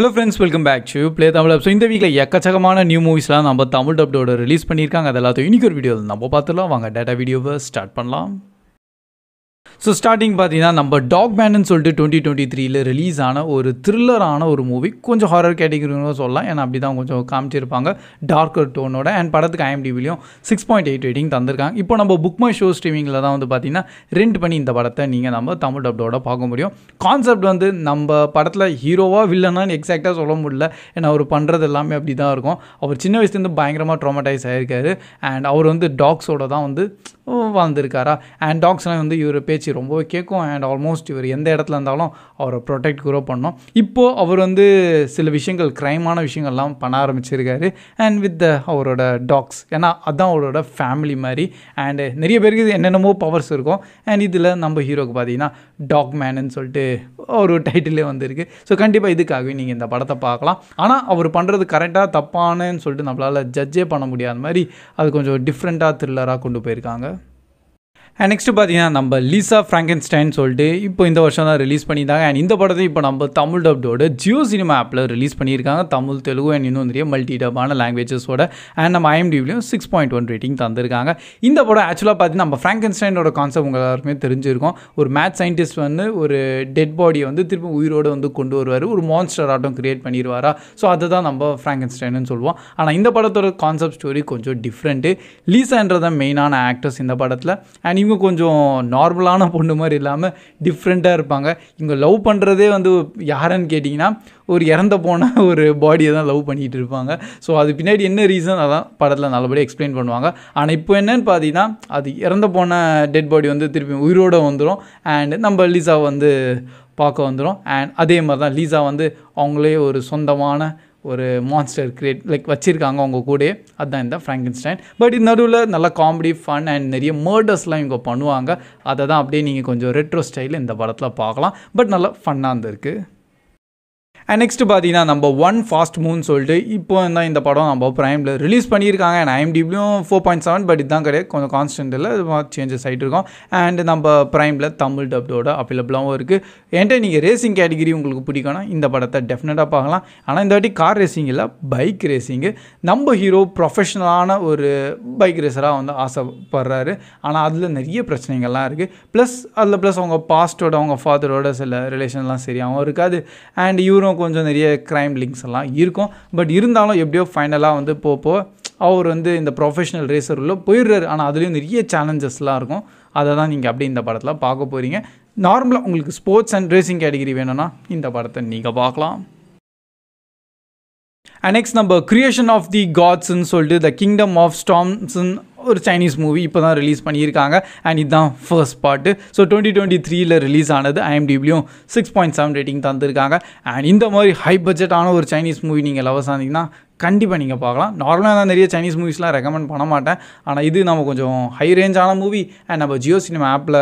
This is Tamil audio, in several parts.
hello friends welcome back to play Tamil so இந்த வீக்கில் எக்கச்சக்கமான நியூ மூவிஸ்லாம் நம்ம தமிழ் டப்டோட ரிலீஸ் பண்ணியிருக்காங்க அது எல்லாத்தையும் இன்னைக்கு ஒரு வீடியோ நம்ம பார்த்துலாம் வாங்க டேட்டா வீடியோவை ஸ்டார்ட் பண்ணலாம் ஸோ ஸ்டார்டிங் பார்த்தீங்கன்னா நம்ம டாக் பேண்டுன்னு சொல்லிட்டு டுவெண்ட்டி டுவெண்ட்டி த்ரீல ரிலீஸ் ஆன ஒரு த்ரில்லரான ஒரு மூவி கொஞ்சம் ஹாரர் கேட்டகரின்னு சொல்லலாம் ஏன்னா அப்படி தான் கொஞ்சம் காமிச்சிருப்பாங்க டார்க்கர் டோனோட அண்ட் படத்துக்கு ஐஎம்டிவிலையும் சிக்ஸ் பாயிண்ட் எயிட் ரேட்டிங் தந்திருக்காங்க இப்போ நம்ம புக் மை ஷோ ஸ்ட்ரீமிங்கில் தான் வந்து பார்த்தீங்கன்னா ரெண்ட் பண்ணி இந்த படத்தை நீங்கள் நம்ம தமிழ் டப்டோட பார்க்க முடியும் கான்செப்ட் வந்து நம்ம படத்தில் ஹீரோவாக வில்லனான்னு எக்ஸாக்டாக சொல்ல முடியல ஏன்னா அவர் பண்ணுறது எல்லாமே அப்படி தான் இருக்கும் அவர் சின்ன வயசுலேருந்து பயங்கரமாக ட்ராமடைஸ் ஆகிருக்காரு அண்ட் அவர் வந்து டாக்ஸோட தான் வந்து வாழ்ந்திருக்காரா அண்ட் டாக்ஸ்லாம் வந்து இவர் பேச்சு பேச்சு ரொம்பவே கேட்கும் அண்ட் ஆல்மோஸ்ட் இவர் எந்த இடத்துல இருந்தாலும் அவரை ப்ரொடெக்ட் குரோ பண்ணோம் இப்போது அவர் வந்து சில விஷயங்கள் க்ரைமான விஷயங்கள்லாம் பண்ண ஆரம்பிச்சிருக்காரு அண்ட் வித் த அவரோட டாக்ஸ் ஏன்னா அதுதான் அவரோட ஃபேமிலி மாதிரி அண்டு நிறைய பேருக்கு என்னென்னமோ பவர்ஸ் இருக்கும் அண்ட் இதில் நம்ம ஹீரோக்கு பார்த்தீங்கன்னா டாக் மேனுன்னு சொல்லிட்டு ஒரு டைட்டிலே வந்திருக்கு ஸோ கண்டிப்பாக இதுக்காகவே நீங்கள் இந்த படத்தை பார்க்கலாம் ஆனால் அவர் பண்ணுறது கரெக்டாக தப்பானன்னு சொல்லிட்டு நம்மளால் ஜட்ஜே பண்ண முடியாத மாதிரி அது கொஞ்சம் டிஃப்ரெண்ட்டாக த்ரில்லராக கொண்டு போயிருக்காங்க அண்ட் நெக்ஸ்ட்டு பார்த்தீங்கன்னா நம்ம லீசா ஃப்ராங்கன்ஸ்டைன் சொல்லிட்டு இப்போ இந்த வருஷம் தான் ரிலீஸ் பண்ணியிருந்தாங்க அண்ட் இந்த படத்தை இப்போ நம்ம தமிழ் டப்டோட ஜியோ சினிமா ஆப்பில் ரிலீஸ் பண்ணியிருக்காங்க தமிழ் தெலுங்கு அண்ட் இன்னும் நிறைய மல்டி டப்பான லாங்குவேஜஸோட அண்ட் நம்ம ஐஎம்டிவிலையும் சிக்ஸ் பாயிண்ட் ஒன் ரேட்டிங் தந்திருக்காங்க இந்த படம் ஆக்சுவலாக பார்த்தீங்கன்னா நம்ம ஃப்ராங்கன்ஸ்டைனோட கான்செப்ட் உங்கள் எல்லாருமே தெரிஞ்சிருக்கும் ஒரு மேத் சயின்டிஸ்ட் வந்து ஒரு டெட் பாடியை வந்து திரும்ப உயிரோடு வந்து கொண்டு வருவார் ஒரு மான்ஸ்டர் ஆட்டம் கிரியேட் பண்ணிடுவாரா ஸோ அதை தான் நம்ம ஃப்ராங்கன்ஸ்டைன்னு சொல்லுவோம் ஆனால் இந்த படத்தோட கான்செப்ட் ஸ்டோரி கொஞ்சம் டிஃப்ரெண்ட்டு லீசான்றதான் மெயினான ஆக்டர்ஸ் இந்த படத்தில் அண்ட் இவங்க கொஞ்சம் நார்மலான பொண்ணு மாதிரி இல்லாமல் டிஃப்ரெண்ட்டாக இருப்பாங்க இவங்க லவ் பண்ணுறதே வந்து யாருன்னு கேட்டிங்கன்னா ஒரு இறந்த போன ஒரு பாடியை தான் லவ் பண்ணிகிட்டு இருப்பாங்க ஸோ அது பின்னாடி என்ன ரீசன் அதான் படத்தில் நல்லபடியாக எக்ஸ்பிளைன் பண்ணுவாங்க ஆனால் இப்போ என்னன்னு பார்த்தீங்கன்னா அது இறந்த போன டெட் பாடி வந்து திருப்பி உயிரோடு வந்துடும் அண்ட் நம்ம லீசா வந்து பார்க்க வந்துடும் அண்ட் அதே மாதிரி தான் லீசா வந்து அவங்களே ஒரு சொந்தமான ஒரு மான்ஸ்டர் கிரியேட் லைக் வச்சுருக்காங்க அவங்க கூட அதுதான் இந்த ஃப்ராங்கன்ஸ்டைன் பட் இந்த நடுவில் நல்லா காமெடி ஃபன் அண்ட் நிறைய மர்டர்ஸ்லாம் இவங்க பண்ணுவாங்க அதை தான் அப்படியே நீங்கள் கொஞ்சம் ரெட்ரோ ஸ்டைலில் இந்த படத்தில் பார்க்கலாம் பட் நல்லா ஃபன்னாக இருந்திருக்கு அண்ட் நெக்ஸ்ட் பார்த்தீங்கன்னா நம்ம ஒன் ஃபாஸ்ட் மூன் சொல்லிட்டு இப்போ தான் இந்த படம் நம்ம ப்ரைமில் ரிலீஸ் பண்ணியிருக்காங்க அண்ட் ஐஎம்டிபியும் ஃபோர் பாயிண்ட் செவன் பட் இதுதான் கிடையாது கொஞ்சம் கான்ஸ்டன்ட் இல்லை சேஞ்சஸ் ஆகிட்டு இருக்கும் அண்ட் நம்ம ப்ரைமில் தமிழ் டப்டோட அவைலபிளாகவும் இருக்குது என்கிட்ட நீங்கள் ரேசிங் கேட்டகிரி உங்களுக்கு பிடிக்கும்னா இந்த படத்தை டெஃபினட்டாக பார்க்கலாம் ஆனால் இந்த வாட்டி கார் ரேசிங் இல்லை பைக் ரேசிங்கு நம்ம ஹீரோ ப்ரொஃபஷனலான ஒரு பைக் ரேசராக வந்து ஆசைப்படுறாரு ஆனால் அதில் நிறைய பிரச்சனைகள்லாம் இருக்குது ப்ளஸ் அதில் ப்ளஸ் அவங்க பாஸ்டோட அவங்க ஃபாதரோட சில ரிலேஷன்லாம் சரியாகவும் இருக்காது அண்ட் இவரும் கொஞ்சம் நிறைய க்ரைம் லிங்க்ஸ் எல்லாம் இருக்கும் பட் இருந்தாலும் எப்படியோ ஃபைனலாக வந்து போப்போ அவர் வந்து இந்த ப்ரொஃபஷனல் ரேசர் உள்ள போயிடுறாரு ஆனால் அதுலேயும் நிறைய சேலஞ்சஸ்லாம் இருக்கும் அதை தான் நீங்கள் அப்படி இந்த படத்தில் பார்க்க போகிறீங்க நார்மலாக உங்களுக்கு ஸ்போர்ட்ஸ் அண்ட் ரேசிங் கேட்டகிரி வேணும்னா இந்த படத்தை நீங்கள் பார்க்கலாம் நெக்ஸ்ட் நம்ம கிரியேஷன் ஆஃப் தி காட்ஸ்ன்னு சொல்லிட்டு த கிங்டம் ஆஃப் ஸ்டாம்ஸ்ன்னு ஒரு சைனீஸ் மூவி இப்போ தான் ரிலீஸ் பண்ணியிருக்காங்க அண்ட் இதுதான் first part so twenty twenty த்ரீயில் ரிலீஸ் ஆனது டிபிளியும் சிக்ஸ் பாயிண்ட் செவன் ரேட்டிங் தந்திருக்காங்க அண்ட் இந்த மாதிரி ஹை பட்ஜெட்டான ஒரு சைனீஸ் மூவி நீங்கள் லவ் சாந்திங்கன்னா கண்டிப்பாக நீங்கள் பார்க்கலாம் நார்மலாக தான் நிறைய சைனீஸ் மூவிஸ்லாம் ரெக்கமெண்ட் பண்ண மாட்டேன் ஆனால் இது நம்ம கொஞ்சம் ஹை ரேஞ்சான மூவி அண்ட் நம்ம ஜியோ சினிமா ஆப்பில்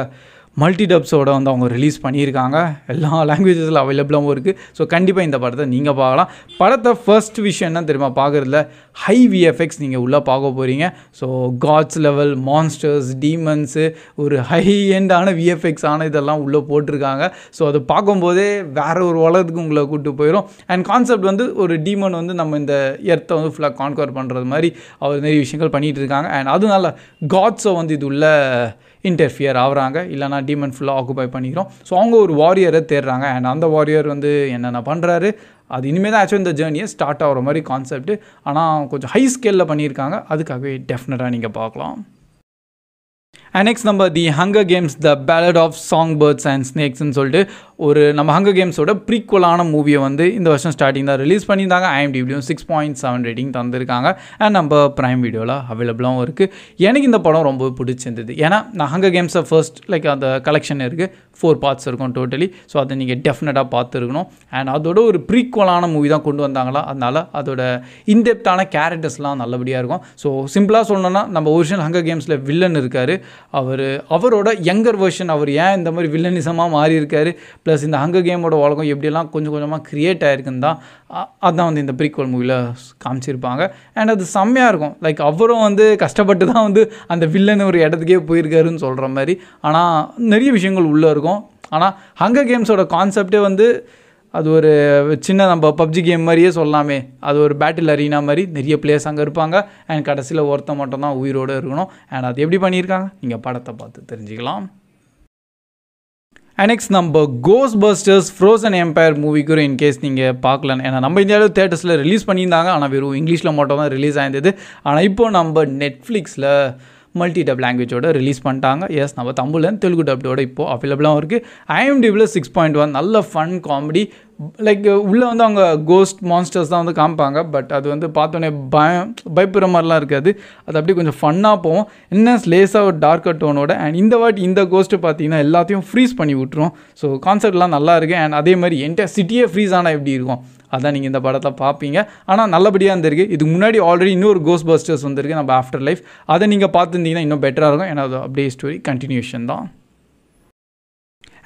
மல்டி டப்ஸோடு வந்து அவங்க ரிலீஸ் பண்ணியிருக்காங்க எல்லா லாங்குவேஜஸில் அவைலபிளாகவும் இருக்குது ஸோ கண்டிப்பாக இந்த படத்தை நீங்கள் பார்க்கலாம் படத்தை ஃபர்ஸ்ட் விஷயம் என்ன தெரியுமா பார்க்குறதுல ஹை விஎஃப்எக்ஸ் நீங்கள் உள்ளே பார்க்க போகிறீங்க so gods level monsters demons ஒரு ஹை எண்டான விஎஃப்எக்ஸ் ஆன இதெல்லாம் உள்ளே போட்டிருக்காங்க ஸோ அதை பார்க்கும்போதே வேறு ஒரு உலகத்துக்கு உங்களை கூப்பிட்டு போயிடும் அண்ட் கான்செப்ட் வந்து ஒரு டீமன் வந்து நம்ம இந்த எர்த்தை வந்து ஃபுல்லாக கான்கவர் பண்ணுறது மாதிரி அவர் நிறைய விஷயங்கள் பண்ணிகிட்டு இருக்காங்க அண்ட் அதனால காட்ஸை வந்து இது உள்ள இன்டர்ஃபியர் ஆகிறாங்க இல்லைனா டீமன் ஃபுல்லாக ஆக்குபை பண்ணிக்கிறோம் ஸோ அவங்க ஒரு வாரியரை தேடுறாங்க அண்ட் அந்த வாரியர் வந்து என்னென்ன பண்ணுறாரு அது இனிமேல் தான் ஆக்சுவலி இந்த ஜேர்னியை ஸ்டார்ட் ஆகிற மாதிரி கான்செப்ட் ஆனால் கொஞ்சம் ஹை ஸ்கேலில் பண்ணியிருக்காங்க அதுக்காகவே டெஃபினட்டாக நீங்கள் பார்க்கலாம் அண்ட் நெக்ஸ்ட் நம்ம The Hunger Games the Ballad of Songbirds and ஸ்னேக்ஸ்னு சொல்லிட்டு ஒரு நம்ம ஹங்கர் கேம்ஸோட ப்ரீக்குவலான மூவியை வந்து இந்த வருஷம் ஸ்டார்டிங் தான் ரிலீஸ் பண்ணியிருந்தாங்க ஐஎம்டிபியும் சிக்ஸ் பாயிண்ட் செவன் ரேட்டிங் தந்திருக்காங்க அண்ட் நம்ம ப்ரைம் வீடியோவில் அவைலபிளாகவும் இருக்குது எனக்கு இந்த படம் ரொம்ப பிடிச்சிருந்தது ஏன்னா நான் ஹங்கர் கேம்ஸை ஃபர்ஸ்ட் லைக் அந்த கலெக்ஷன் இருக்குது ஃபோர் பார்ட்ஸ் இருக்கும் டோட்டலி ஸோ அதை நீங்கள் டெஃபினட்டாக பார்த்துருக்கணும் அண்ட் அதோட ஒரு ப்ரீக்குவலான மூவி தான் கொண்டு வந்தாங்களா அதனால் அதோட இன்டெப்டான கேரக்டர்ஸ்லாம் நல்லபடியாக இருக்கும் ஸோ சிம்பிளாக சொல்லணும்னா நம்ம ஒரிஜினல் ஹங்கர் கேம்ஸில் வில்லன் இருக்கார் அவர் அவரோட யங்கர் வெர்ஷன் அவர் ஏன் இந்த மாதிரி வில்லனிசமாக மாறி ப்ளஸ் இந்த ஹங்கர் கேமோட உலகம் எப்படியெல்லாம் கொஞ்சம் கொஞ்சமாக க்ரியேட் ஆகிருக்குன்னு தான் அதான் வந்து இந்த ப்ரீக்வல் மூவியில் காமிச்சிருப்பாங்க அண்ட் அது செம்மையாக இருக்கும் லைக் அவரும் வந்து கஷ்டப்பட்டு தான் வந்து அந்த வில்லன் ஒரு இடத்துக்கே போயிருக்காருன்னு சொல்கிற மாதிரி ஆனால் நிறைய விஷயங்கள் உள்ளே இருக்கும் ஆனால் ஹங்கர் கேம்ஸோட கான்செப்டே வந்து அது ஒரு சின்ன நம்ம பப்ஜி கேம் மாதிரியே சொல்லலாமே அது ஒரு பேட்டில் அரீனா மாதிரி நிறைய பிளேயர்ஸ் அங்கே இருப்பாங்க அண்ட் கடைசியில் ஒருத்தன் மட்டும்தான் உயிரோடு இருக்கணும் அண்ட் அது எப்படி பண்ணியிருக்காங்க நீங்கள் படத்தை பார்த்து தெரிஞ்சுக்கலாம் அண்ட் நம்ம கோஸ் பஸ்டர்ஸ் ஃப்ரோசன் எம்பையர் மூவிக்கும் கூட இன்கேஸ் நீங்கள் பார்க்கலாம் ஏன்னா நம்ம இந்தியாவில் தேட்டர்ஸில் ரிலீஸ் பண்ணியிருந்தாங்க ஆனால் வெறும் இங்கிலீஷில் மட்டும் தான் ரிலீஸ் ஆயிருந்தது ஆனால் இப்போது நம்ம நெட்ஃப்ளிக்ஸில் மல்டி டப் லாங்குவேஜோட ரிலீஸ் பண்ணிட்டாங்க எஸ் நம்ம தமிழ் அண்ட் தெலுங்கு டப்டோட இப்போது அவைலபிளாகவும் இருக்குது ஐஎம்டிபியில் சிக்ஸ் பாயிண்ட் ஒன் நல்ல ஃபன் காமெடி லைக் உள்ளே வந்து அவங்க கோஸ்ட் மான்ஸ்டர்ஸ் தான் வந்து காமிப்பாங்க பட் அது வந்து பார்த்தோன்னே பயம் பயப்படுற மாதிரிலாம் இருக்காது அது அப்படியே கொஞ்சம் ஃபன்னாக போவோம் என்ன லேஸாக ஒரு டார்க்கர் டோனோட அண்ட் இந்த வாட்டி இந்த கோஸ்ட்டு பார்த்தீங்கன்னா எல்லாத்தையும் ஃப்ரீஸ் பண்ணி விட்டுரும் ஸோ கான்செர்ட்லாம் நல்லா இருக்குது அண்ட் அதே மாதிரி என்டையர் சிட்டியே ஃப்ரீஸ் ஆனால் எப்படி இருக்கும் அதான் நீங்கள் இந்த படத்தை பார்ப்பீங்க ஆனால் நல்லபடியாக இருந்திருக்கு இதுக்கு முன்னாடி ஆல்ரெடி இன்னொரு கோஸ் பஸ்டர்ஸ் வந்திருக்கு நம்ம ஆஃப்டர் லைஃப் அதை நீங்கள் பார்த்துருந்தீங்கன்னா இன்னும் பெட்டராக இருக்கும் ஏன்னா அது அப்படியே ஸ்டோரி கண்டினியூஷன் தான்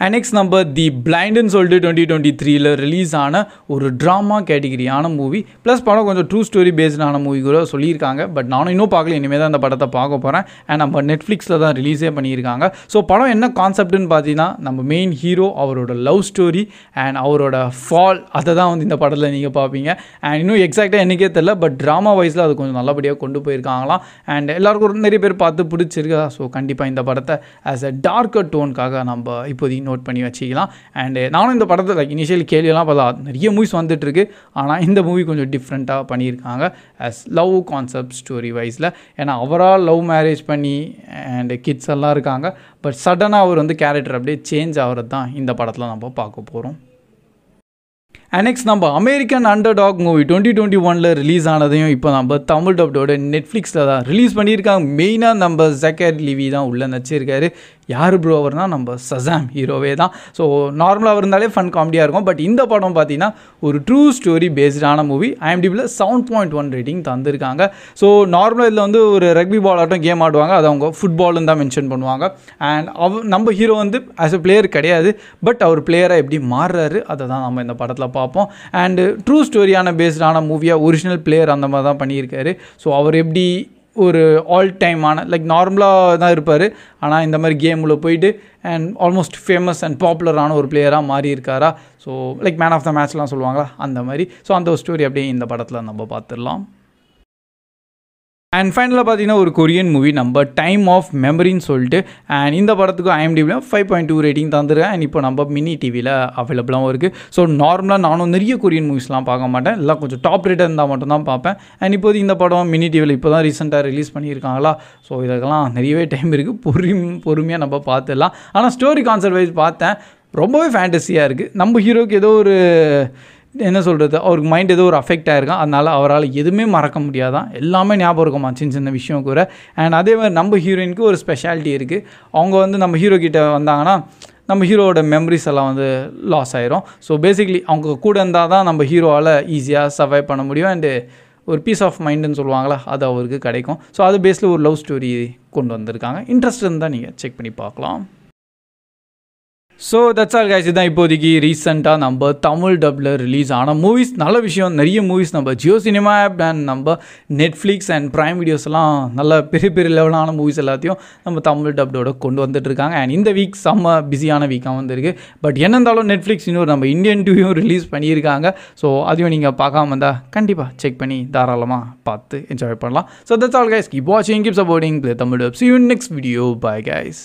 அனெக்ஸ் நம்பர் தி பிளைண்டுன்னு சொல்லிட்டு டுவெண்ட்டி டுவெண்ட்டி த்ரீல ரிலீஸ் ஆன ஒரு ட்ராமா கேட்டகிரியான மூவி ப்ளஸ் படம் கொஞ்சம் ட்ரூ ஸ்டோரி பேஸ்டான மூவி கூட சொல்லியிருக்காங்க பட் நானும் இன்னும் பார்க்கல இனிமேல் தான் அந்த படத்தை பார்க்க போகிறேன் அண்ட் நம்ம நெட்ஃப்ளிக்ஸில் தான் ரிலீஸே பண்ணியிருக்காங்க ஸோ படம் என்ன கான்செப்ட்னு பார்த்தீங்கன்னா நம்ம மெயின் ஹீரோ அவரோட லவ் ஸ்டோரி அண்ட் அவரோட ஃபால் அதை தான் வந்து இந்த படத்தில் நீங்கள் பார்ப்பீங்க அண்ட் இன்னும் எக்ஸாக்டாக எனக்கே தெரில பட் ட்ராமா வைஸில் அது கொஞ்சம் நல்லபடியாக கொண்டு போயிருக்காங்களாம் அண்ட் எல்லாருக்கும் நிறைய பேர் பார்த்து பிடிச்சிருக்கா ஸோ கண்டிப்பாக இந்த படத்தை ஆஸ் அ டார்க்கர் டோனுக்காக நம்ம இப்போதைக்கு நோட் பண்ணி வச்சுக்கலாம் அண்டு eh, நானும் இந்த படத்தை லைக் இனிஷியல் கேள்வியெல்லாம் பார்த்தா நிறைய மூவிஸ் வந்துட்டுருக்கு ஆனால் இந்த மூவி கொஞ்சம் டிஃப்ரெண்ட்டாக பண்ணியிருக்காங்க அஸ் லவ் கான்செப்ட் ஸ்டோரி வைஸில் ஏன்னா அவரால் லவ் மேரேஜ் பண்ணி அண்டு கிட்ஸ் எல்லாம் இருக்காங்க பட் சடனாக அவர் வந்து கேரக்டர் அப்படியே சேஞ்ச் ஆகிறது தான் இந்த படத்தில் நம்ம பார்க்க போகிறோம் அனெக்ஸ் நம்ம American underdog movie twenty twenty ஒனில் ரிலீஸ் ஆனதையும் இப்போ நம்ம தமிழ் டப்டோட நெட்ஃப்ளிக்ஸில் தான் ரிலீஸ் பண்ணியிருக்காங்க மெயினாக நம்ம ஜக்கர் லிவி தான் உள்ளே நச்சிருக்காரு யார் ப்ரோ அவர்னா நம்ம சசாம் ஹீரோவே தான் ஸோ நார்மலாக இருந்தாலே ஃபன் காமெடியாக இருக்கும் பட் இந்த படம் பார்த்தீங்கன்னா ஒரு ட்ரூ ஸ்டோரி பேஸ்டான மூவி ஐஎம்டிபியில் செவன் பாயிண்ட் ஒன் ரேட்டிங் தந்திருக்காங்க ஸோ நார்மலாக இதில் வந்து ஒரு ரக்பி பால் ஆட்டம் கேம் ஆடுவாங்க அது அவங்க ஃபுட்பாலுன்னு தான் மென்ஷன் பண்ணுவாங்க அண்ட் அவ நம்ம ஹீரோ வந்து ஆஸ் எ பிளேயர் கிடையாது பட் அவர் பிளேயராக எப்படி மாறுறாரு அதை தான் நம்ம இந்த படத்தில் பார்ப்போம் அண்டு ட்ரூ ஸ்டோரியான பேஸ்டான மூவியாக ஒரிஜினல் பிளேயர் அந்த மாதிரி தான் பண்ணியிருக்காரு ஸோ அவர் எப்படி ஒரு ஆல் டைமான லைக் நார்மலாக தான் இருப்பார் ஆனால் இந்த மாதிரி கேமில் போயிட்டு அண்ட் ஆல்மோஸ்ட் ஃபேமஸ் அண்ட் பாப்புலரான ஒரு பிளேயராக மாறி இருக்காரா so like man of the மேட்ச்லாம் சொல்லுவாங்களா அந்த மாதிரி ஸோ அந்த ஒரு ஸ்டோரி அப்படியே இந்த படத்தில் நம்ம பார்த்துடலாம் அண்ட் ஃபைனலாக பார்த்தீங்கன்னா ஒரு கொரியன் மூவி நம்ம டைம் ஆஃப் மெமரின்னு சொல்லிட்டு அண்ட் இந்த படத்துக்கு ஐஎம்டிபியில் ஃபைவ் பாயிண்ட் டூ ரேட்டிங் தந்துருக்கேன் அண்ட் இப்போ நம்ம மினி டிவியில் அவைலபிளாகவும் இருக்குது ஸோ நார்மலாக நானும் நிறைய கொரியன் மூவிஸ்லாம் பார்க்க மாட்டேன் எல்லாம் கொஞ்சம் டாப் ரேட்டாக இருந்தால் மட்டும்தான் பார்ப்பேன் அண்ட் இப்போது இந்த படம் மினி டிவியில் இப்போ தான் ரீசெண்டாக ரிலீஸ் பண்ணியிருக்காங்களா ஸோ இதெல்லாம் நிறையவே டைம் இருக்குது பொறி பொறுமையாக நம்ம பார்த்துடலாம் ஆனால் ஸ்டோரி கான்செப்ட் வைஸ் பார்த்தேன் ரொம்பவே ஃபேண்டஸியாக இருக்குது நம்ம ஹீரோக்கு ஏதோ ஒரு என்ன சொல்கிறது அவருக்கு மைண்ட் ஏதோ ஒரு அஃபெக்ட் ஆகிருக்கும் அதனால் அவரால் எதுவுமே மறக்க முடியாதான் எல்லாமே ஞாபகம் இருக்குமா சின்ன சின்ன விஷயம் கூட அண்ட் அதே மாதிரி நம்ம ஹீரோயினுக்கு ஒரு ஸ்பெஷாலிட்டி இருக்குது அவங்க வந்து நம்ம ஹீரோ கிட்ட வந்தாங்கன்னா நம்ம ஹீரோவோட மெமரிஸ் எல்லாம் வந்து லாஸ் ஆயிரும் ஸோ பேசிக்லி அவங்க கூட இருந்தால் தான் நம்ம ஹீரோவால் ஈஸியாக சர்வை பண்ண முடியும் அண்டு ஒரு பீஸ் ஆஃப் மைண்டுன்னு சொல்லுவாங்களா அது அவருக்கு கிடைக்கும் ஸோ அது பேஸில் ஒரு லவ் ஸ்டோரி கொண்டு வந்திருக்காங்க இன்ட்ரெஸ்ட் இருந்தால் நீங்கள் செக் பண்ணி பார்க்கலாம் ஸோ தட்ஸ் ஆல் கேஸ் இதுதான் இப்போதைக்கு ரீசெண்டாக நம்ம தமிழ் டப்பில் ரிலீஸ் ஆன மூவிஸ் நல்ல விஷயம் நிறைய மூவிஸ் நம்ம ஜியோ சினிமா ஆப் அண்ட் நம்ம நெட்ஃப்ளிக்ஸ் அண்ட் ப்ரைம் வீடியோஸ்லாம் நல்ல பெரிய பெரிய லெவலான மூவிஸ் எல்லாத்தையும் நம்ம தமிழ் டப்டோட கொண்டு வந்துட்டுருக்காங்க அண்ட் இந்த வீக் செம்ம பிஸியான வீக்காக வந்திருக்கு பட் என்ன இருந்தாலும் நெட்ஃப்ளிக்ஸ் இன்னொரு நம்ம இந்தியன் டிவியும் ரிலீஸ் பண்ணியிருக்காங்க ஸோ அதையும் நீங்கள் பார்க்காம இருந்தால் கண்டிப்பாக செக் பண்ணி தாராளமாக பார்த்து என்ஜாய் பண்ணலாம் so that's all guys keep வாட்சிங் keep supporting Tamil dub see you next video bye guys